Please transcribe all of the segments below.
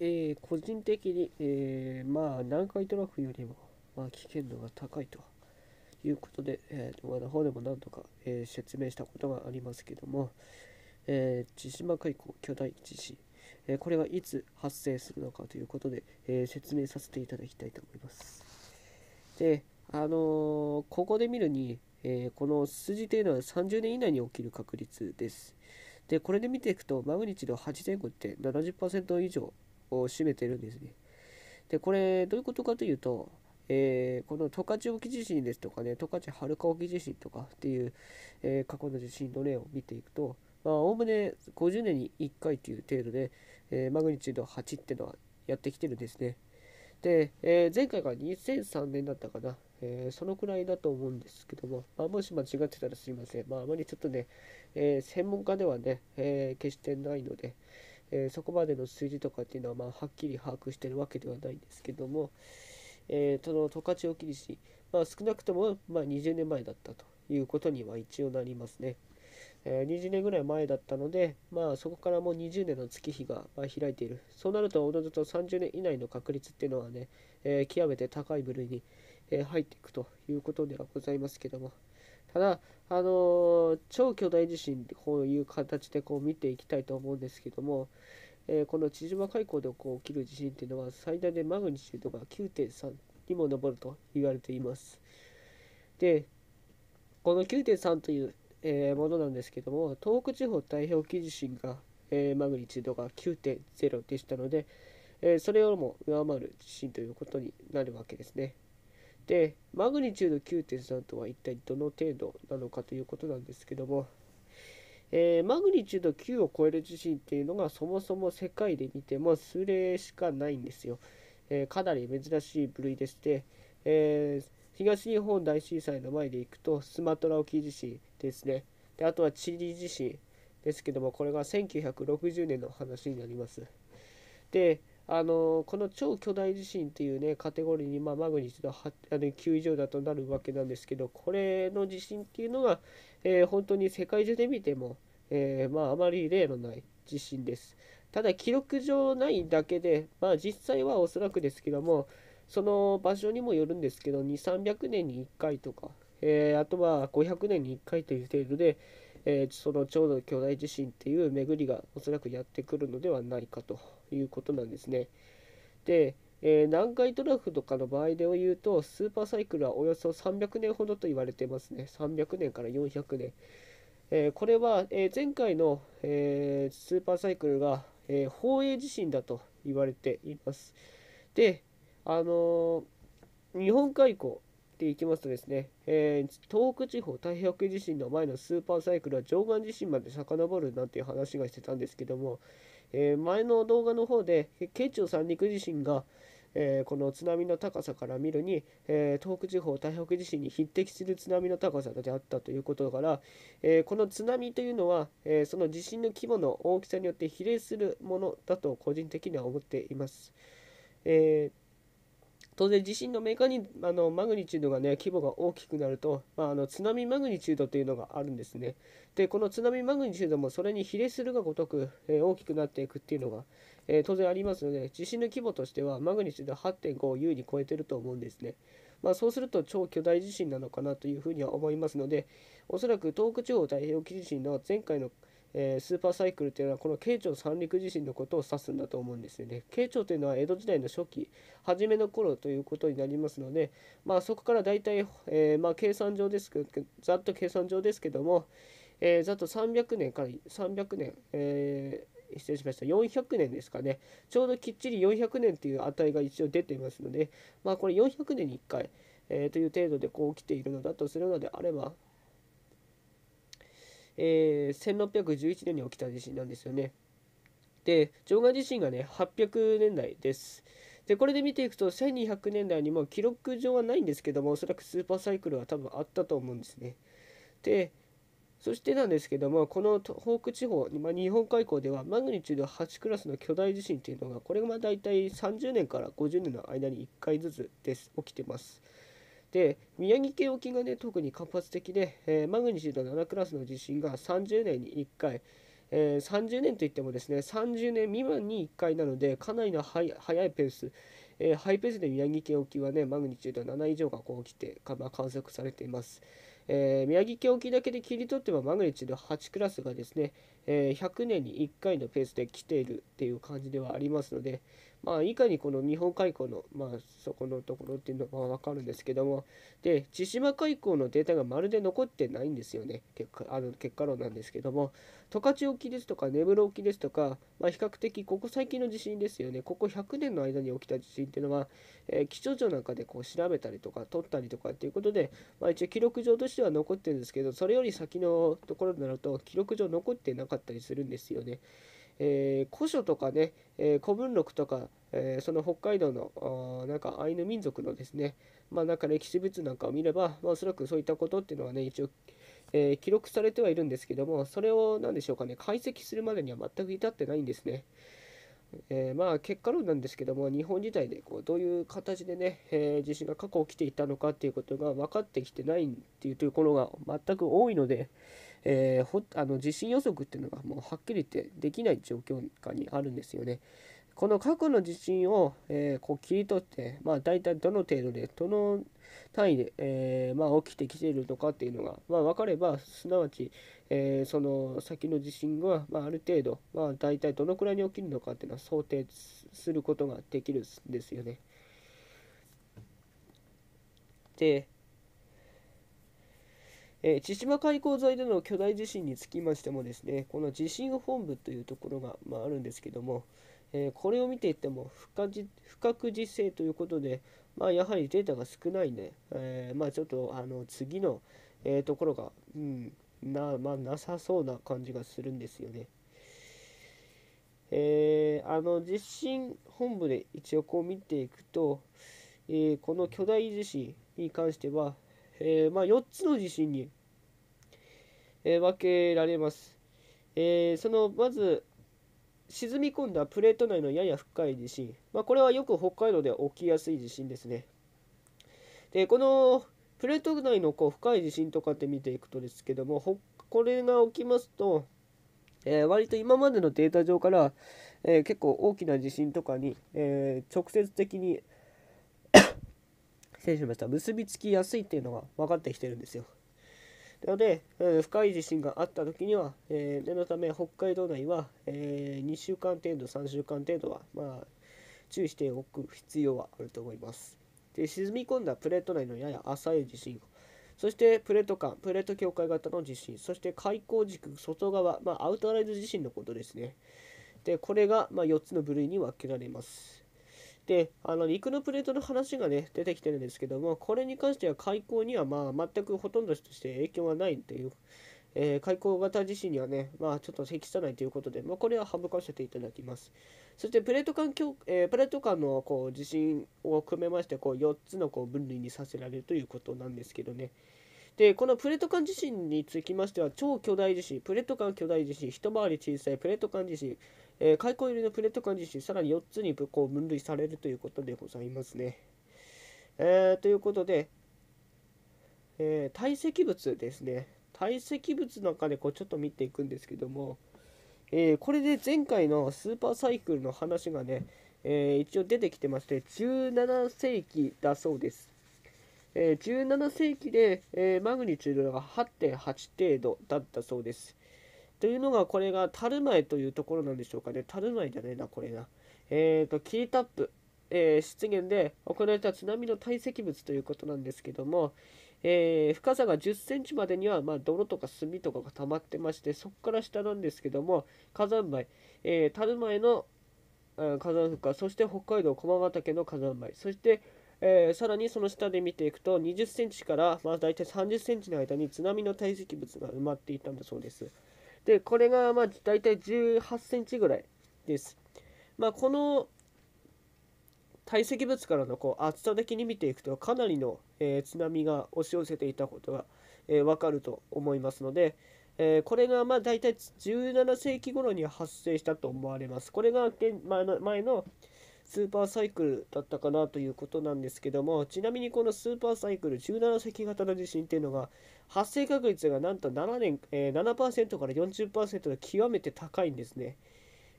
えー、個人的に、えー、まあ、南海トラフよりも、まあ、危険度が高いということで、えー、動画の方でも何とか、えー、説明したことがありますけども、えー、千島海溝巨大地震、えー、これがいつ発生するのかということで、えー、説明させていただきたいと思います。で、あのー、ここで見るに、えこの数字というのは30年以内に起きる確率です。で、これで見ていくと、マグニチュード8.5って70%以上を占めてるんですね。でこれどういうことかというと、えー、この十勝沖地震ですとかね十勝春川沖地震とかっていう、えー、過去の地震の例を見ていくとまあ、おおむね50年に1回という程度で、えー、マグニチュード8っていうのはやってきてるんですね。で、え前回が2003年だったかな、えそのくらいだと思うんですけども、まあ、もし間違ってたらすいません、まあ、あまりちょっとね、え専門家ではね、え決してないので、えー、そこまでの数字とかっていうのは、まあ、はっきり把握してるわけではないんですけども、えー、その十勝沖西、まあ、少なくとも、まあ、20年前だったということには一応なりますね。えー、20年ぐらい前だったので、まあ、そこからもう20年の月日が、ま開いている。そうなると、おのずと30年以内の確率っていうのはね、えー、極めて高い部類に、え入っていくということではございますけども。ただ、あの超巨大地震こういう形でこう見ていきたいと思うんですけども、えー、この千島海溝でこう起きる地震っていうのは最大でマグニチュードが9.3にも上ると言われています。でこの9.3という、えー、ものなんですけども東北地方太平洋沖地震が、えー、マグニチュードが9.0でしたので、えそれをも上回る地震ということになるわけですね。でマグニチュード9.3とは一体どの程度なのかということなんですけども、えー、マグニチュード9を超える地震っていうのがそもそも世界で見ても数例しかないんですよ、えー、かなり珍しい部類でして、えー、東日本大震災の前でいくとスマトラ沖地震ですねであとはチリ地震ですけどもこれが1960年の話になりますであのこの超巨大地震っていうねカテゴリーに、まあ、マグニチュードあの9以上だとなるわけなんですけどこれの地震っていうのが、えー、本当に世界中で見ても、えー、まあ、あまり例のない地震です。ただ記録上ないだけで、まあ、実際はおそらくですけどもその場所にもよるんですけど2300年に1回とか、えー、あとは500年に1回という程度で、えその超巨大地震っていう巡りがおそらくやってくるのではないかと。いうことなんですね。で、えー、南海トラフとかの場合で言うと、スーパーサイクルはおよそ300年ほどと言われてますね。300年から400年。えー、これは、えー、前回の、えスーパーサイクルが、え宝永地震だと言われています。で、あの日本海溝でいきますとですね、え東北地方太平洋地震の前のスーパーサイクルは上岸地震まで遡るなんていう話がしてたんですけども、えー、前の動画の方で慶長三陸地震が、えー、この津波の高さから見るに、えー、東北地方台北地震に匹敵する津波の高さであったということから、えこの津波というのは、えその地震の規模の大きさによって比例するものだと個人的には思っています。えー当然地震のメカニあのマグニチュードがね規模が大きくなると、まあ、あの津波マグニチュードというのがあるんですね。でこの津波マグニチュードもそれに比例するがごとく、えー、大きくなっていくっていうのが、えー、当然ありますので地震の規模としてはマグニチュード8.5を優に超えてると思うんですね。まあ、そうすると超巨大地震なのかなというふうには思いますのでおそらく東北地方太平洋地震の前回の、えー、スーパーサイクルというのはこの慶長三陸地震のことを指すんだと思うんですよね。慶長というのは江戸時代の初期初めの頃ということになりますので、まあ、そこから大体、えー、まあ、計算上ですけどざっと計算上ですけども、えー、ざっと300年から300年、え失礼しました400年ですかねちょうどきっちり400年という値が一応出ていますので、まあ、これ400年に1回、えという程度でこう起きているのだとするのであればえー、1611年に起きた地震なんですよね。で場外地震がね800年代です。でこれで見ていくと1200年代にも記録上はないんですけどもおそらくスーパーサイクルは多分あったと思うんですね。でそしてなんですけどもこの東北地方、まあ、日本海溝ではマグニチュード8クラスの巨大地震というのがこれが大体30年から50年の間に1回ずつです起きてます。て宮城県沖がね特に活発的で、えー、マグニチュード7クラスの地震が30年に1回、えー、30年といってもですね30年未満に1回なのでかなりの速いペース、えー、ハイペースで宮城県沖はねマグニチュード7以上がこう起きて、まあ、観測されています。えー、宮城県沖だけで切り取ってもマグニチュード8クラスがですね、えー、100年に1回のペースで来ているっていう感じではありますので、まあ、いかにこの日本海溝の、まあ、そこのところっていうのが分かるんですけどもで千島海溝のデータがまるで残ってないんですよね結果あの結果論なんですけども十勝沖ですとか根室沖ですとか、まあ、比較的ここ最近の地震ですよねここ100年の間に起きた地震っていうのは、えー、気象庁なんかでこう調べたりとか撮ったりとかっていうことで、まあ、一応記録上としては残ってるんですけどそれより先のところになると記録上残ってなかったりするんですよね。えー、古書とかね、えー、古文録とかえー、その北海道のなんかアイヌ民族のですね、まあ、なんか歴史物なんかを見れば、まあ、おそらくそういったことっていうのはね一応、えー、記録されてはいるんですけどもそれを何でしょうかね解析するまでには全く至ってないんですね。えー、まあ結果論なんですけども日本自体でこうどういう形でね、えー、地震が過去起きていたのかっていうことが分かってきてないっていうところが全く多いので、えー、ほあの地震予測っていうのがもうはっきり言ってできない状況下にあるんですよね。この過去の地震を、えー、こう切り取って、まあ、大体どの程度でどの単位で、えー、まあ、起きてきているのかっていうのが、まあ、分かればすなわち、えー、その先の地震が、まあ、ある程度、まあ、大体どのくらいに起きるのかっていうのは想定することができるんですよね。で、えー、千島海溝沿いでの巨大地震につきましてもですねこの地震本部というところが、まあ、あるんですけどもえー、これを見ていても不確実性ということで、まあ、やはりデータが少ないね、えー、まあ、ちょっとあの次の、えー、ところが、うんなまあ、なさそうな感じがするんですよね。えー、あの地震本部で一応こう見ていくと、えー、この巨大地震に関しては、えー、まあ、4つの地震に、え分けられます。えそのまず沈み込んだプレート内のやや深い地震、まあ、これはよく北海道で起きやすい地震ですね。でこのプレート内のこう深い地震とかって見ていくとですけどもこれが起きますと、えー、割と今までのデータ上から、えー、結構大きな地震とかに、えー、直接的に 失礼しました結びつきやすいっていうのが分かってきてるんですよ。なので、うん、深い地震があった時には、えー、念のため北海道内は、えー、2週間程度3週間程度は、まあ、注意しておく必要はあると思います。で沈み込んだプレート内のやや浅い地震そしてプレート間、プレート境界型の地震、そして開口軸外側、まあ、アウトライズ地震のことですね。で、これが、ま4つの部類に分けられます。であの陸のプレートの話がね出てきてるんですけどもこれに関しては開溝にはまあ全くほとんどとして影響はないという、えー、開港型自身にはねまあちょっと適さないということで、まあ、これは省かせていただきますそしてプレート間境、えー、プレート間のこう地震を組めましてこう4つのこう分類にさせられるということなんですけどねでこのプレート間地震につきましては超巨大地震プレート間巨大地震一回り小さいプレート間地震、えー、開口入りのプレート間地震さらに4つにこう分類されるということでございますね。えー、ということで、えー、堆積物ですね堆積物の中でこうちょっと見ていくんですけども、えー、これで前回のスーパーサイクルの話がね、えー、一応出てきてまして17世紀だそうです。え17世紀で、えマグニチュードが8.8程度だったそうです。というのがこれがタルマというところなんでしょうかね。タルマじゃねえな、これな。えっ、ー、と、キータップ、えー、出現で行われた津波の堆積物ということなんですけども、えー、深さが10センチまでには、まあ、泥とか炭とかが溜まってまして、そこから下なんですけども、火山灰、えー、樽前の火山噴火、そして北海道駒ヶ岳の火山灰、そしてえー、さらにその下で見ていくと20センチから、まあ、大体30センチの間に津波の堆積物が埋まっていたんだそうです。でこれがまあ大体18センチぐらいです。まあ、この堆積物からのこう厚さ的に見ていくとかなりの、えー、津波が押し寄せていたことが、えー、分かると思いますので、えー、これがまあ大体17世紀頃に発生したと思われます。これが前の前のスーパーサイクルだったかなということなんですけどもちなみにこのスーパーサイクル17隻型の地震っていうのが発生確率がなんと7年、えー、7%から40%と極めて高いんですね。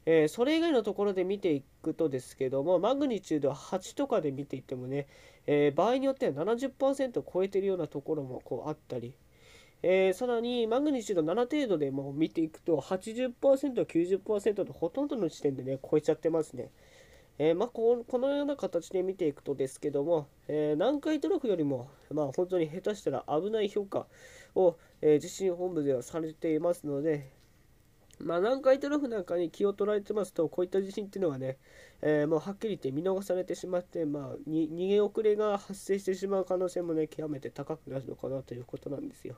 えー、それ以外のところで見ていくとですけどもマグニチュード8とかで見ていってもね、えー、場合によっては70%を超えてるようなところもこうあったり、えー、さらにマグニチュード7程度でも見ていくと80%、90%とほとんどの時点でね超えちゃってますね。えー、まあ、このような形で見ていくとですけども、えー、南海トラフよりも、まあ、本当に下手したら危ない評価を、えー、地震本部ではされていますので、まあ、南海トラフなんかに気を取られてますと、こういった地震っていうのはね、えー、もうはっきり言って見逃されてしまって、まあ、逃げ遅れが発生してしまう可能性もね、極めて高くなるのかなということなんですよ。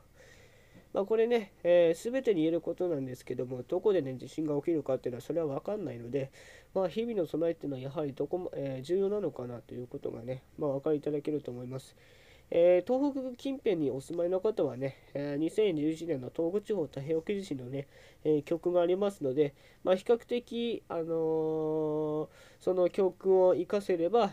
まあ、これね、えー、全てに言えることなんですけども、どこでね、地震が起きるかっていうのは、それは分かんないので、まあ、日々の備えっていうのは、やはりどこも、えー、重要なのかなということがね、まあ、お分かりいただけると思います。えー、東北近辺にお住まいの方はね、え2011年の東北地方太平洋沖地震のね、え曲がありますので、まあ、比較的、あのその教訓を生かせれば、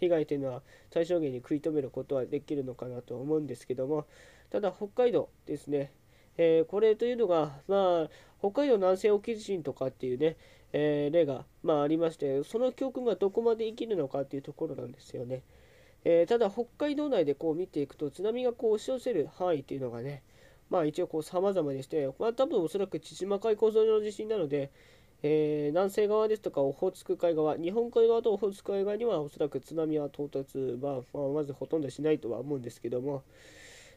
被害というのは最小限に食い止めることはできるのかなと思うんですけども、ただ、北海道ですね、えー、これというのが、まあ、北海道南西沖地震とかっていうね、えー、例が、まあ、ありまして、その教訓がどこまで生きるのかっていうところなんですよね。えー、ただ、北海道内でこう見ていくと、津波がこう押し寄せる範囲っていうのがね、まあ、一応こう様々でして、まあ、多分おそらく千島海溝沿いの地震なので、えー、南西側ですとかオホーツク海側、日本海側とオホーツク海側にはおそらく津波は到達まあ、まずほとんどしないとは思うんですけども、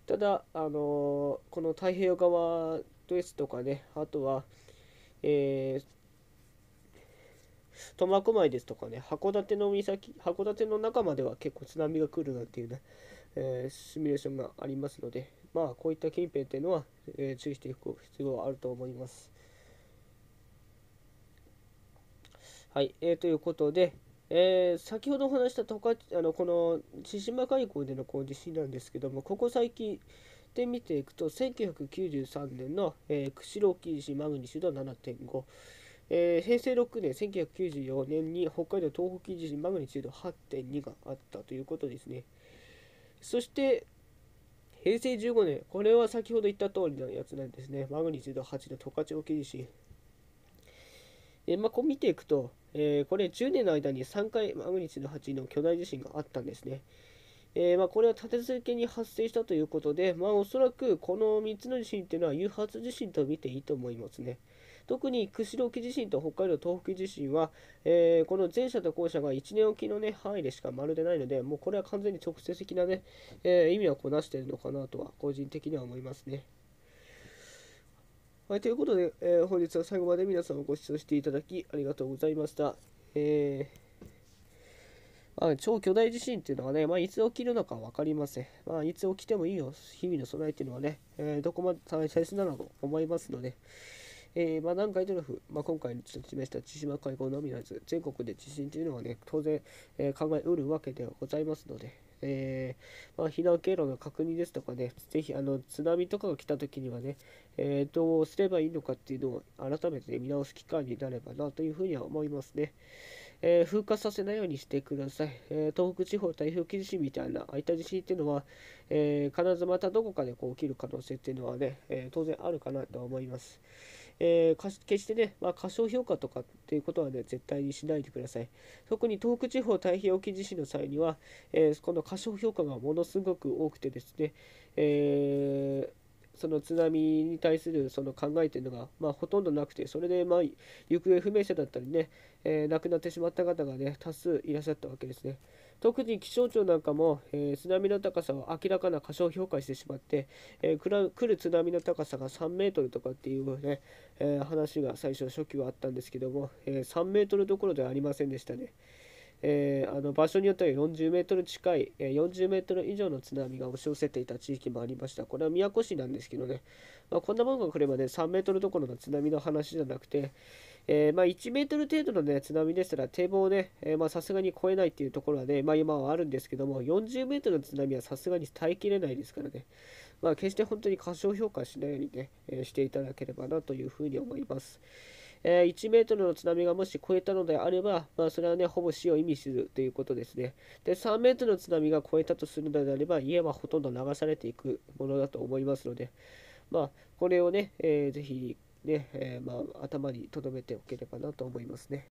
ただ、あのこの太平洋側ですとかね、あとは、えー、苫小牧ですとかね、函館の岬、函館の中までは結構津波が来るなんていうね、えー、シミュレーションがありますので、まあ、こういった近辺っていうのは、えー、注意していく必要はあると思います。はい、えー、ということで、えー、先ほどお話したあのこの千島海溝でのこう地震なんですけどもここ最近で見ていくと1993年の、えー、釧路沖地震マグニチュード7.5、えー、平成6年1994年に北海道東北地震マグニチュード8.2があったということですねそして平成15年これは先ほど言った通りのやつなんですねマグニチュード8の十勝沖地震えー、まあ、こう見ていくとえー、これ10年の間に3回マグニチュード8の巨大地震があったんですね。えー、まあ、これは立て続けに発生したということで、まあ、おそらくこの3つの地震というのは誘発地震と見ていいと思いますね。特に釧路沖地震と北海道東北地震は、えー、この前者と後者が1年おきの、ね、範囲でしかまるでないので、もうこれは完全に直接的なね、えー、意味はこなしているのかなとは、個人的には思いますね。はい、ということで、えー、本日は最後まで皆さんご視聴していただきありがとうございました。えー、まあ、超巨大地震っていうのはね、まあ、いつ起きるのか分かりません。まあ、いつ起きてもいいよ、日々の備えっていうのはね、えー、どこまで大切なのかと思いますので、えー、まあ、南海トラフ、まあ、今回ちょっと示した千島海溝のみならず、全国で地震というのはね、当然、えー、考えうるわけではございますので、えー、まあ、避難経路の確認ですとかね、ぜひあの津波とかが来た時にはね、えー、どうすればいいのかっていうのを改めて、ね、見直す機会になればなというふうには思いますね。えー、風化させないようにしてください。え東北地方台風地震みたいな、空いた地震っていうのは、え必ずまたどこかでこう起きる可能性っていうのはね、え当然あるかなとは思います。えー、決してね、まあ、過小評価とかっていうことはね、絶対にしないでください。特に東北地方太平洋沖地震の際には、えー、この過小評価がものすごく多くてですね、えーその津波に対するその考えというのが、まあ、ほとんどなくて、それで、まあ、行方不明者だったりね、え亡くなってしまった方がね、多数いらっしゃったわけですね。特に気象庁なんかも、えー、津波の高さを明らかな過小評価してしまって、えー、来る津波の高さが3メートルとかっていうね、えー、話が最初初期はあったんですけども、え3メートルどころではありませんでしたね。えー、あの場所によっては40メートル近い、えー、40メートル以上の津波が押し寄せていた地域もありました。これは宮古市なんですけどね、まあ、こんなものが来ればね、3メートルどころの津波の話じゃなくて、えー、まあ、1メートル程度の、ね、津波でしたら堤防をね、さすがに越えないっていうところはね、まあ、今はあるんですけども、40メートルの津波はさすがに耐えきれないですからね、まあ、決して本当に過小評価しないようにね、えー、していただければなというふうに思います。えー、1メートルの津波がもし越えたのであれば、まあ、それはね、ほぼ死を意味するということですね。で、3メートルの津波が越えたとするのであれば、家はほとんど流されていくものだと思いますので、まあ、これをね、えー、ぜひね、えー、まあ、頭に留めておければなと思いますね。